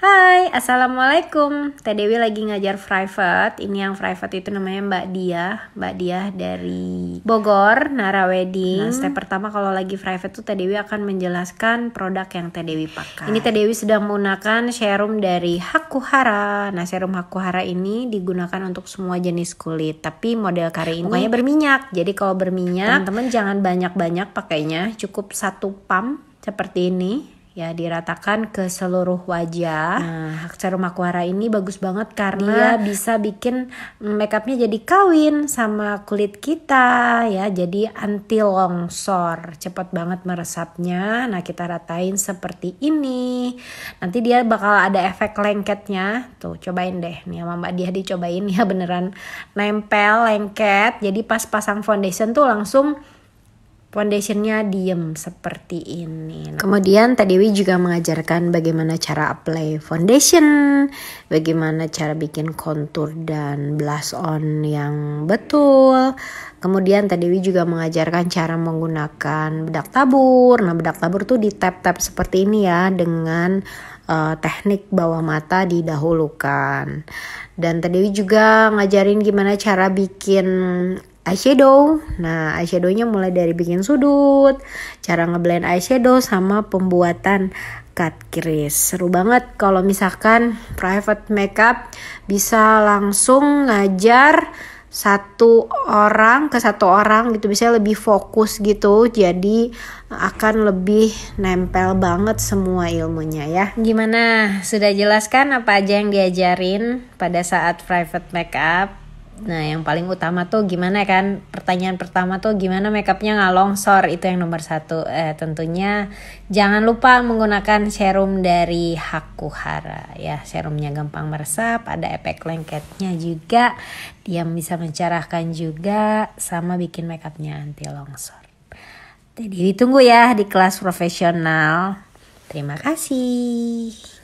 Hai, Assalamualaikum. Teh Dewi lagi ngajar private. Ini yang private itu namanya Mbak Dia. Mbak Dia dari Bogor, Nara Wedding. Nah, step pertama kalau lagi private tuh Teh Dewi akan menjelaskan produk yang Teh Dewi pakai. Ini Teh Dewi sedang menggunakan serum dari Hakuhara. Nah, serum Hakuhara ini digunakan untuk semua jenis kulit. Tapi model kari ini Pokoknya berminyak. Jadi kalau berminyak, teman-teman jangan banyak-banyak pakainya. Cukup satu pump seperti ini ya diratakan ke seluruh wajah. Nah, Hakcer Makwara ini bagus banget karena dia bisa bikin makeupnya jadi kawin sama kulit kita ya, jadi anti longsor, cepat banget meresapnya. Nah, kita ratain seperti ini. Nanti dia bakal ada efek lengketnya. Tuh, cobain deh nih sama Mbak Dia dicobain ya beneran nempel lengket. Jadi pas pasang foundation tuh langsung foundationnya diem seperti ini. Kemudian Tadewi juga mengajarkan bagaimana cara apply foundation, bagaimana cara bikin kontur dan blush on yang betul. Kemudian Tadewi juga mengajarkan cara menggunakan bedak tabur. Nah bedak tabur tuh di tap tap seperti ini ya dengan uh, teknik bawah mata didahulukan. Dan Tadewi juga ngajarin gimana cara bikin eyeshadow. Nah, eyeshadownya mulai dari bikin sudut, cara ngeblend eyeshadow sama pembuatan cut crease. Seru banget kalau misalkan private makeup bisa langsung ngajar satu orang ke satu orang gitu bisa lebih fokus gitu jadi akan lebih nempel banget semua ilmunya ya gimana sudah jelaskan apa aja yang diajarin pada saat private makeup Nah, yang paling utama tuh gimana kan? Pertanyaan pertama tuh gimana makeupnya nggak longsor? Itu yang nomor satu. Eh, tentunya jangan lupa menggunakan serum dari Hakuhara ya. Serumnya gampang meresap, ada efek lengketnya juga. Dia bisa mencerahkan juga, sama bikin makeupnya anti longsor. Jadi ditunggu ya di kelas profesional. Terima kasih.